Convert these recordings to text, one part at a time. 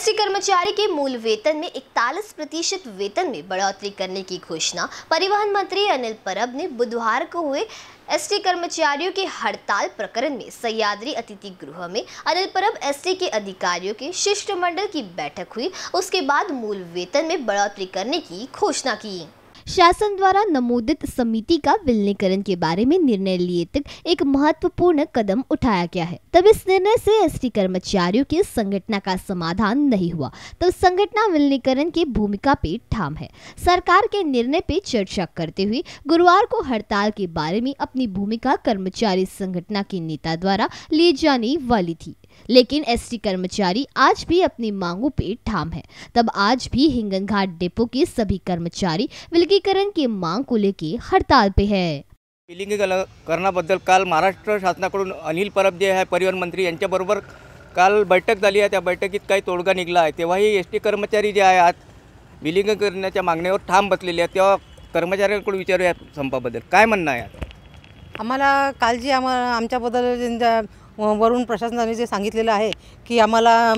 ST कर्मचारी के मूल वेतन में इकतालीस प्रतिशत वेतन में बढ़ोतरी करने की घोषणा परिवहन मंत्री अनिल परब ने बुधवार को हुए एसटी कर्मचारियों के हड़ताल प्रकरण में सयादरी अतिथि गृह में अनिल परब एसटी के अधिकारियों के शिष्टमंडल की बैठक हुई उसके बाद मूल वेतन में बढ़ोतरी करने की घोषणा की शासन द्वारा नमोदित समिति का विलनीकरण के बारे में निर्णय लिए तक एक महत्वपूर्ण कदम उठाया गया है तब इस निर्णय से एसटी कर्मचारियों की संगठना का समाधान नहीं हुआ तब संगठना विलनीकरण की भूमिका पे ठाम है सरकार के निर्णय पे चर्चा करते हुए गुरुवार को हड़ताल के बारे में अपनी भूमिका कर्मचारी संगठना के नेता द्वारा लिए जाने वाली थी लेकिन एसटी कर्मचारी आज भी अपनी मांगों पर ठाम है तब आज भी हिंगन घाट डिपो के सभी कर्मचारी विलगीकरण की मांग को लेकर हड़ताल पे है विलिंगीकरणाबद्दल काल महाराष्ट्र शासनाकडून अनिल परब जे आहे परिवहन मंत्री यांच्याबरोबर काल बैठक झाली आहे त्या बैठकीत काही तोडगा निघला आहे तेव्हाही एस टी कर्मचारी जे आहे आज विलिंग करण्याच्या मागण्यावर ठाम बसलेले आहेत तेव्हा कर्मचाऱ्यांकडून विचारूया संपाबद्दल काय म्हणणं आहे आम्हाला काल जी आम्हाला आमच्याबद्दल वरून प्रशासनाने जे सांगितलेलं आहे की आम्हाला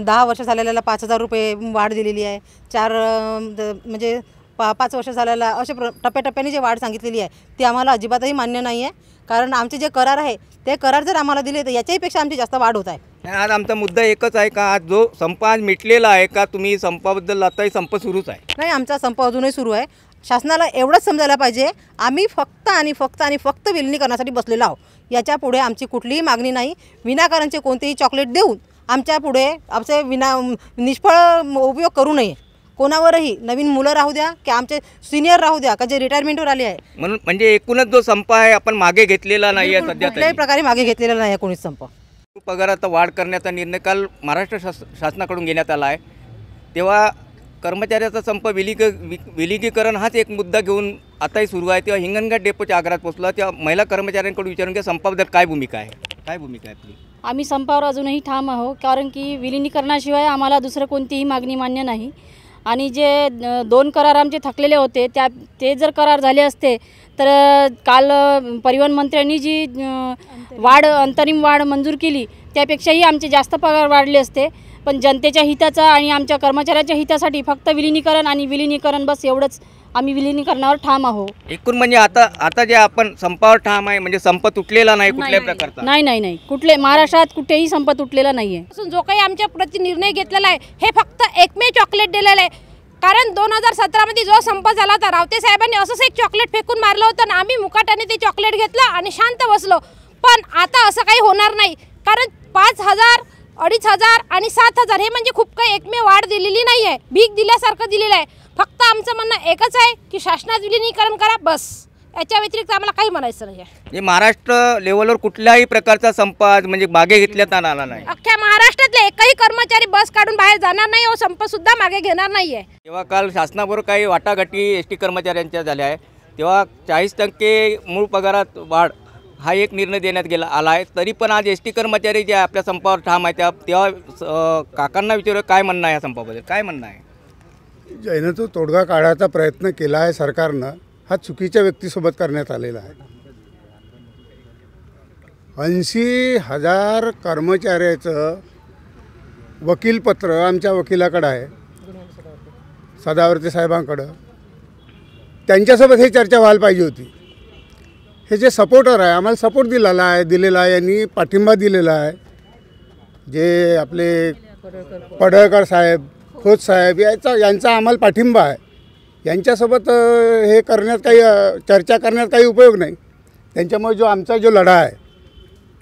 दहा वर्ष झालेल्याला पाच हजार रुपये वाढ दिलेली आहे चार म्हणजे पा पाच वर्ष झालेला असे प्र टप्प्याटप्प्याने जे वाढ सांगितलेली आहे ती आम्हाला अजिबातही मान्य नाही आहे कारण आमचे जे करार आहे ते करार जर आम्हाला दिले तर याच्याहीपेक्षा आमची जास्त वाढ होत आहे आज आमचा मुद्दा एकच आहे का आज जो संप आज मिटलेला आहे का तुम्ही संपाबद्दल आताही संप सुरूच आहे नाही आमचा संप अजूनही सुरू आहे शासनाला एवढंच समजायला पाहिजे आम्ही फक्त आणि फक्त आणि फक्त विलिनीकरणासाठी बसलेलो आहोत याच्यापुढे आमची कुठलीही मागणी नाही विनाकारणचे कोणतेही चॉकलेट देऊन आमच्या पुढे आमचे विना निष्फळ उपयोग करू नये कोणावरही नवीन मुलं राहू द्या की आमचे सिनियर राहू द्या का जे रिटायरमेंटवर आले आहे म्हणून म्हणजे एकूणच जो संप आहे आपण मागे घेतलेला नाही आहे सध्या कुठल्याही प्रकारे मागे घेतलेला नाही आहे कोणीच संप पगारात वाढ करण्याचा निर्णय काल महाराष्ट्र शास शासनाकडून घेण्यात आला आहे तेव्हा कर्मचाऱ्याचा संप विलिग वि हाच एक मुद्दा घेऊन आताही सुरू आहे तेव्हा हिंगणघाट डेपोच्या आग्रात पोहोचला तेव्हा महिला कर्मचाऱ्यांकडून विचारून घ्या संपाबद्दल काय भूमिका आहे काय भूमिका आहे आपली आम्ही संपावर अजूनही ठाम आहो कारण की विलिनीकरणाशिवाय आम्हाला दुसरं कोणतीही मागणी मान्य नाही आणि जे दोन करार आमचे थकलेले होते त्या ते जर करार झाले असते तर काल परिवहन मंत्र्यांनी जी वाढ अंतरिम वाढ मंजूर केली त्यापेक्षाही आमचे जास्त पगार वाढले असते पण जनतेच्या हिताचा आणि आमच्या कर्मचाऱ्याच्या हितासाठी फक्त विलिनीकरण आणि विलिनीकरण बस एवढंच आम्ही विलिनीकरणावर ठाम आहो एकूण म्हणजे आता आता जे आपण संपावर ठाम आहे म्हणजे संप तुटलेला नाही कुठल्या प्रकारचा नाही नाही नाही कुठले महाराष्ट्रात कुठेही संप तुटलेला नाही नाहीये जो काही आमच्या प्रति निर्णय घेतलेला आहे हे फक्त एकमेव चॉकलेट दिलेलं आहे कारण दोन हजार सतरामध्ये जो संप झाला होता रावते साहेबांनी असंच एक चॉकलेट फेकून मारलं होतं आणि आम्ही मुकाटाने ते चॉकलेट घेतलं आणि शांत बसलो पण आता असं काही होणार नाही कारण पाच हजार अडीच हजार आणि सात हजार हे म्हणजे खूप काही एकमेव वाढ दिलेली नाही आहे भीक दिल्यासारखं दिलेलं आहे फक्त आमचं म्हणणं एकच आहे की शासनात विलिनीकरण करा बस याच्या व्यतिरिक्त आम्हाला काही म्हणायचं नाही आहे म्हणजे महाराष्ट्र लेवलवर कुठल्याही प्रकारचा संप म्हणजे मागे घेतल्यात आला नाही अख्ख्या महाराष्ट्रातले एकही कर्मचारी बस काढून बाहेर जाणार नाही व संप सुद्धा मागे घेणार नाही आहे तेव्हा काल शासनाबरोबर काही वाटाघाटी एस टी कर्मचाऱ्यांच्या झाल्या आहे तेव्हा चाळीस टक्के मूळ पगारात वाढ हा एक निर्णय देण्यात गेला आला आहे तरी पण आज एस टी कर्मचारी जे आपल्या संपावर ठाम आहेत त्या तेव्हा काकांना विचारू काय म्हणणं आहे या संपाबद्दल काय म्हणणं आहे ज्यानं तो तोडगा काढायचा प्रयत्न केला आहे सरकारनं हा चुकीच्या व्यक्तीसोबत करण्यात आलेला आहे ऐंशी हजार कर्मचाऱ्याचं वकीलपत्र आमच्या वकिलाकडं आहे सदावर्ती साहेबांकडं त्यांच्यासोबत ही चर्चा व्हायला पाहिजे होती हे जे सपोर्टर आहे आम्हाला सपोर्ट दिलेला आहे दिलेला आहे यांनी पाठिंबा दिलेला आहे जे आपले पडळकर साहेब खोत साहेब याचा यांचा आम्हाला पाठिंबा आहे यांच्यासोबत हे करण्यात काही चर्चा करण्यात काही उपयोग नाही त्यांच्यामुळे जो आमचा जो लढा आहे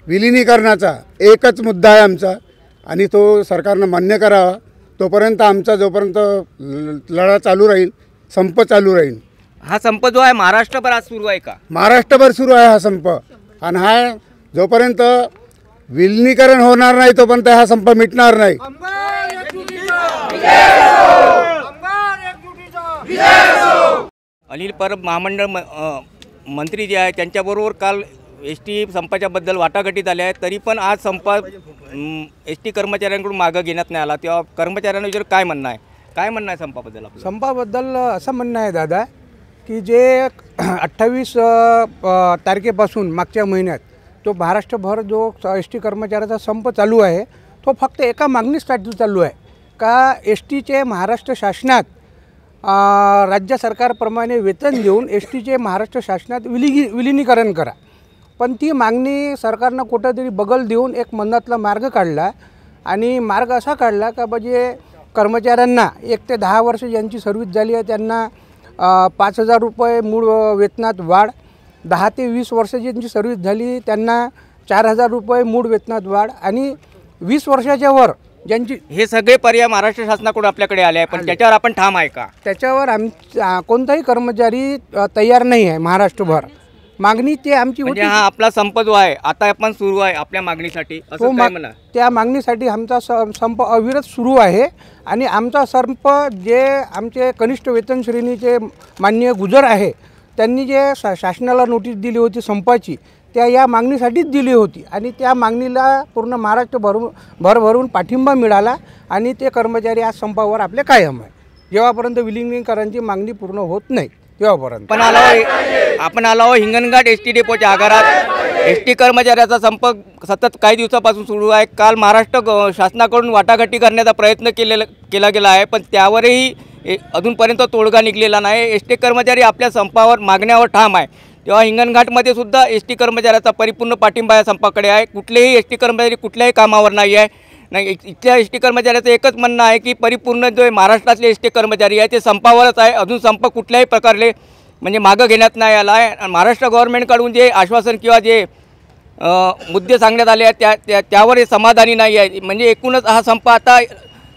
विलिनीकरणाचा एकच मुद्दा आहे आमचा आणि तो सरकारनं मान्य करावा तोपर्यंत आमचा जोपर्यंत लढा चालू राहील संप चालू राहील हा संप जो आहे महाराष्ट्रभर आज सुरू आहे का महाराष्ट्रभर सुरू आहे हा संप आणि हा जोपर्यंत विलिनीकरण होणार नाही तोपर्यंत हा संप मिटणार नाही अनिल परब महामंडळ मंत्री जे आहे त्यांच्याबरोबर काल एस टी बद्दल वाटाघाटी झाल्या आहेत तरी पण आज संपा एस टी कर्मचाऱ्यांकडून मागं घेण्यात नाही आला तेव्हा विचार काय म्हणणं आहे काय म्हणणं आहे संपाबद्दल संपाबद्दल असं म्हणणं आहे दादा की जे अठ्ठावीस तारखेपासून मागच्या महिन्यात तो महाराष्ट्रभर जो एस टी कर्मचाऱ्याचा संप चालू आहे तो फक्त एका मागणीसाठी चालू आहे का एस टीचे महाराष्ट्र शासनात राज्य सरकारप्रमाणे वेतन देऊन एस टीचे महाराष्ट्र शासनात विलिगी विलिनीकरण करा पण ती मागणी सरकारनं कुठंतरी बगल देऊन एक मनातला मार्ग काढला आणि मार्ग असा काढला का म्हणजे कर्मचाऱ्यांना एक ते दहा वर्ष ज्यांची सर्विस झाली आहे त्यांना पाच हजार रुपये मूळ वेतनात वाढ दहा ते वीस वर्ष ज्यांची सर्व्हिस झाली त्यांना चार हजार रुपये मूळ वेतनात वाढ आणि वीस वर्षाच्या वर ज्यांची हे सगळे पर्याय महाराष्ट्र शासनाकडून आपल्याकडे आले आहे पण त्याच्यावर आपण ठाम आहे का त्याच्यावर आम कोणताही कर्मचारी तयार नाही आहे महाराष्ट्रभर मागणी ते आमची म्हणजे होती हा आपला संप जो आहे आता आपण सुरू आहे आपल्या मागणीसाठी तो असं हो, मा- त्या मागणीसाठी आमचा संप अविरत सुरू आहे आणि आमचा संप जे आमचे कनिष्ठ वेतन श्रेणीचे मान्य गुजर आहे त्यांनी जे शासनाला नोटीस दिली होती संपाची त्या या मागणीसाठीच दिली होती आणि त्या मागणीला पूर्ण महाराष्ट्र भरून भरभरून पाठिंबा मिळाला आणि ते कर्मचारी आज संपावर आपले कायम आहे जेव्हापर्यंत विलिंगीकरांची मागणी पूर्ण होत नाही तेव्हापर्यंत पण आला आपण आलो आहोत हिंगणघाट एस टी डेपोच्या आगारात एस टी कर्मचाऱ्याचा संपर्क सतत काही दिवसापासून सुरू आहे काल महाराष्ट्र शासनाकडून वाटाघाटी करण्याचा प्रयत्न केलेला केला गेला आहे पण त्यावरही अजूनपर्यंत तोडगा निघलेला नाही एस टी कर्मचारी आपल्या संपावर मागण्यावर ठाम आहे तेव्हा हिंगणघाटमध्ये सुद्धा एस टी कर्मचाऱ्याचा परिपूर्ण पाठिंबा या संपाकडे आहे कुठलेही एस टी कर्मचारी कुठल्याही कामावर नाही आहे नाही इथल्या एस टी कर्मचाऱ्याचं एकच म्हणणं आहे की परिपूर्ण जो महाराष्ट्रातले एस टी कर्मचारी आहे ते संपावरच आहे अजून संप कुठल्याही प्रकारले म्हणजे मागं घेण्यात नाही आला आहे महाराष्ट्र गव्हर्नमेंटकडून जे आश्वासन किंवा जे मुद्दे सांगण्यात आले आहेत त्या त्या त्यावर हे समाधानी नाही आहे म्हणजे एकूणच हा संप आता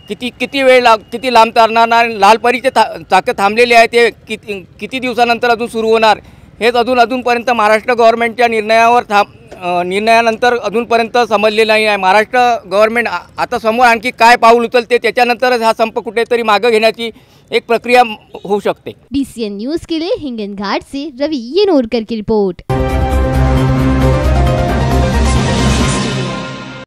किती किती वेळ लाग किती लांब तारणार लालपरीचे था चाकं थांबलेले आहे ते किती किती दिवसानंतर अजून सुरू होणार हेच अजून अजूनपर्यंत महाराष्ट्र गव्हर्नमेंटच्या निर्णयावर थांब निर्णयानंतर अजूनपर्यंत समजले नाही आहे महाराष्ट्र गव्हर्नमेंट आता समोर आणखी काय पाऊल उचलते त्याच्यानंतरच हा संप कुठेतरी मागं घेण्याची एक प्रक्रिया होऊ शकते डीसीएन न्यूज के लिए हिंगन से येनोरकर की रिपोर्ट